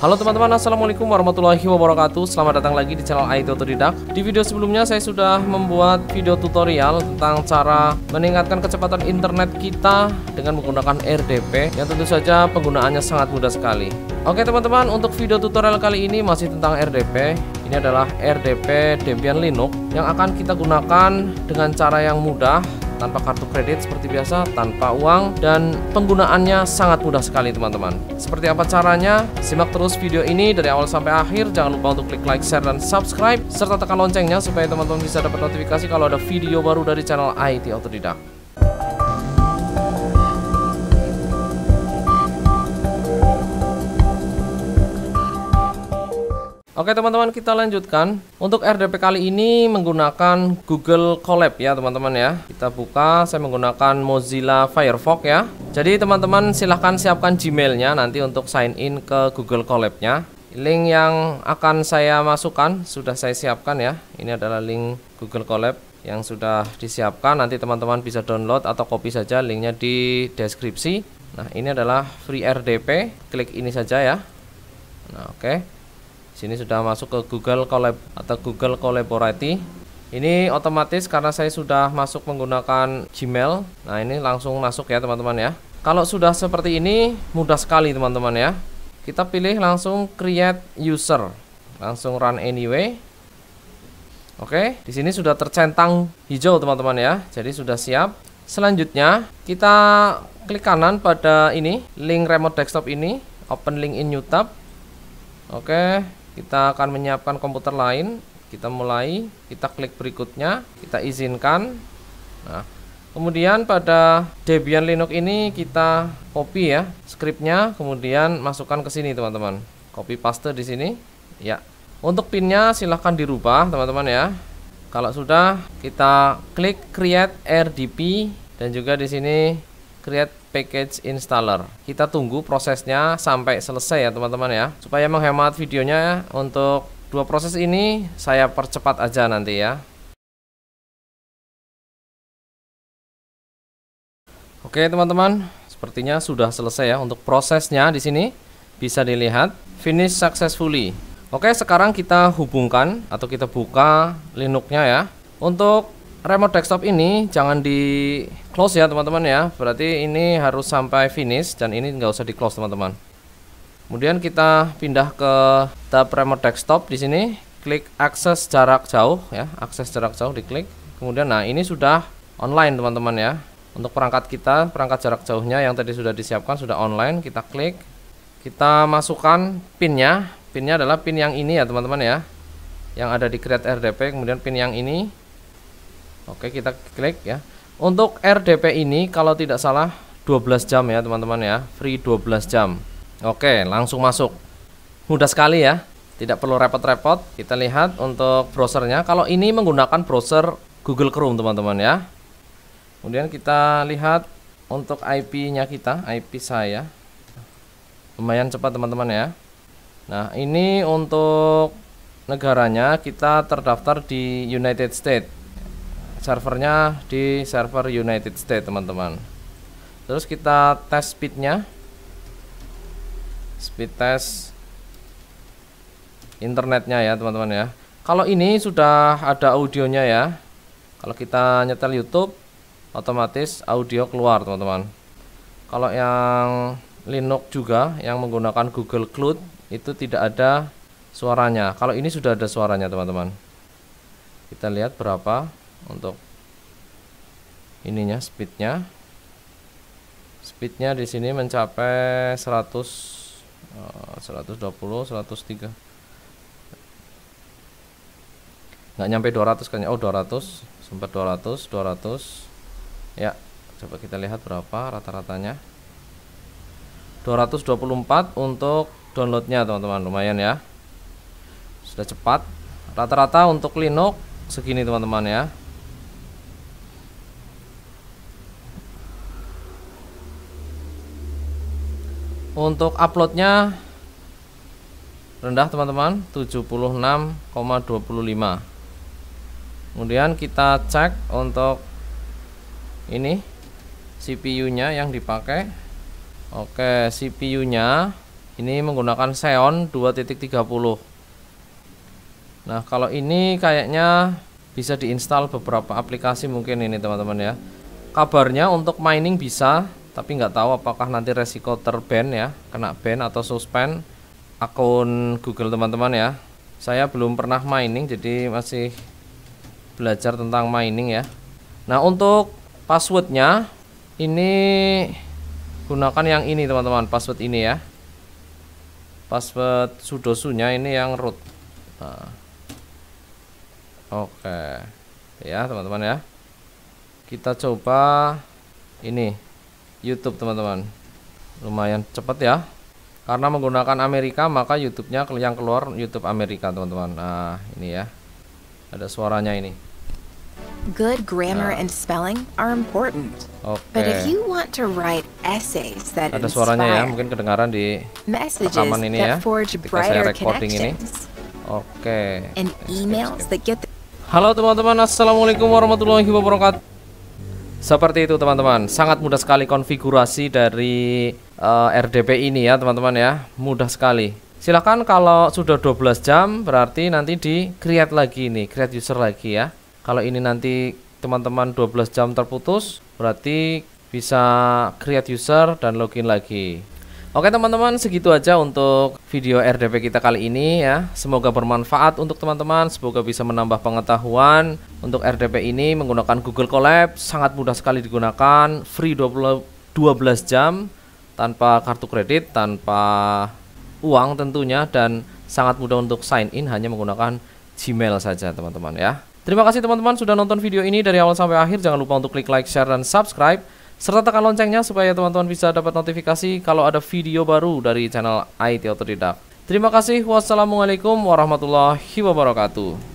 Halo teman-teman, Assalamualaikum warahmatullahi wabarakatuh Selamat datang lagi di channel IT Otodidak Di video sebelumnya saya sudah membuat video tutorial tentang cara meningkatkan kecepatan internet kita dengan menggunakan RDP Yang tentu saja penggunaannya sangat mudah sekali Oke teman-teman, untuk video tutorial kali ini masih tentang RDP Ini adalah RDP Debian Linux yang akan kita gunakan dengan cara yang mudah tanpa kartu kredit seperti biasa, tanpa uang, dan penggunaannya sangat mudah sekali teman-teman. Seperti apa caranya? Simak terus video ini dari awal sampai akhir, jangan lupa untuk klik like, share, dan subscribe, serta tekan loncengnya supaya teman-teman bisa dapat notifikasi kalau ada video baru dari channel IT Autodidak. Oke teman-teman kita lanjutkan Untuk RDP kali ini menggunakan Google Colab ya teman-teman ya Kita buka saya menggunakan Mozilla Firefox ya Jadi teman-teman silahkan siapkan Gmailnya nanti untuk sign in ke Google Colab-nya Link yang akan saya masukkan sudah saya siapkan ya Ini adalah link Google Colab yang sudah disiapkan Nanti teman-teman bisa download atau copy saja linknya di deskripsi Nah ini adalah free RDP Klik ini saja ya Nah oke okay sini sudah masuk ke Google Collab atau Google Collaborate ini otomatis karena saya sudah masuk menggunakan Gmail nah ini langsung masuk ya teman-teman ya kalau sudah seperti ini mudah sekali teman-teman ya kita pilih langsung create user langsung run anyway Oke, di sini sudah tercentang hijau teman-teman ya. Jadi sudah siap. Selanjutnya, kita klik kanan pada ini, link remote desktop ini, open link in youtube Oke, kita akan menyiapkan komputer lain kita mulai kita klik berikutnya kita izinkan nah kemudian pada Debian Linux ini kita copy ya scriptnya kemudian masukkan ke sini teman-teman copy paste di sini ya untuk pinnya silahkan dirubah teman-teman ya kalau sudah kita klik create RDP dan juga di sini create package installer kita tunggu prosesnya sampai selesai ya teman-teman ya supaya menghemat videonya ya, untuk dua proses ini saya percepat aja nanti ya Oke teman-teman sepertinya sudah selesai ya untuk prosesnya di sini bisa dilihat finish successfully Oke sekarang kita hubungkan atau kita buka Linuxnya ya untuk remote desktop ini jangan di close ya teman-teman ya berarti ini harus sampai finish dan ini nggak usah di close teman-teman kemudian kita pindah ke tab remote desktop di sini klik akses jarak jauh ya akses jarak jauh diklik kemudian nah ini sudah online teman-teman ya untuk perangkat kita perangkat jarak jauhnya yang tadi sudah disiapkan sudah online kita klik kita masukkan pinnya pinnya adalah pin yang ini ya teman-teman ya yang ada di create RDP kemudian pin yang ini Oke kita klik ya Untuk RDP ini kalau tidak salah 12 jam ya teman-teman ya Free 12 jam Oke langsung masuk Mudah sekali ya Tidak perlu repot-repot Kita lihat untuk browsernya Kalau ini menggunakan browser Google Chrome teman-teman ya Kemudian kita lihat untuk IP-nya kita, IP saya. Lumayan cepat teman-teman ya. Nah, ini untuk negaranya kita terdaftar di United States servernya di server United States teman-teman terus kita tes speednya speed test internetnya ya teman-teman ya kalau ini sudah ada audionya ya kalau kita nyetel YouTube otomatis audio keluar teman-teman kalau yang Linux juga yang menggunakan Google Cloud itu tidak ada suaranya kalau ini sudah ada suaranya teman-teman kita lihat berapa untuk ininya speednya speednya di sini mencapai 100 120 103 nggak nyampe 200 kayaknya oh 200 sempat 200 200 ya coba kita lihat berapa rata-ratanya 224 untuk downloadnya teman-teman lumayan ya sudah cepat rata-rata untuk Linux segini teman-teman ya untuk uploadnya rendah teman-teman 76,25 kemudian kita cek untuk ini CPU nya yang dipakai Oke CPU nya ini menggunakan Xeon 2.30 nah kalau ini kayaknya bisa diinstal beberapa aplikasi mungkin ini teman-teman ya kabarnya untuk mining bisa tapi nggak tahu apakah nanti resiko terban ya kena ban atau suspend akun Google teman-teman ya saya belum pernah mining jadi masih belajar tentang mining ya nah untuk passwordnya ini gunakan yang ini teman-teman password ini ya password sudo sunya ini yang root nah. oke ya teman-teman ya kita coba ini YouTube teman-teman lumayan cepat ya karena menggunakan Amerika maka YouTube-nya yang keluar YouTube Amerika teman-teman nah ini ya ada suaranya ini Good grammar nah. and spelling are important. Okay. But if you want to write essays that Ada suaranya ya, mungkin kedengaran di rekaman ini ya. Ketika saya recording ini. Oke. Okay. Halo teman-teman, assalamualaikum warahmatullahi wabarakatuh. Seperti itu teman-teman, sangat mudah sekali konfigurasi dari uh, eh, RDP ini ya teman-teman ya, mudah sekali. Silahkan kalau sudah 12 jam berarti nanti di create lagi nih, create user lagi ya. Kalau ini nanti teman-teman 12 jam terputus berarti bisa create user dan login lagi. Oke teman-teman segitu aja untuk video RDP kita kali ini ya Semoga bermanfaat untuk teman-teman Semoga bisa menambah pengetahuan Untuk RDP ini menggunakan Google Collab Sangat mudah sekali digunakan Free 20, 12 jam Tanpa kartu kredit Tanpa uang tentunya Dan sangat mudah untuk sign in Hanya menggunakan Gmail saja teman-teman ya Terima kasih teman-teman sudah nonton video ini dari awal sampai akhir Jangan lupa untuk klik like, share, dan subscribe serta tekan loncengnya supaya teman-teman bisa dapat notifikasi kalau ada video baru dari channel IT Autodidak. Terima kasih. Wassalamualaikum warahmatullahi wabarakatuh.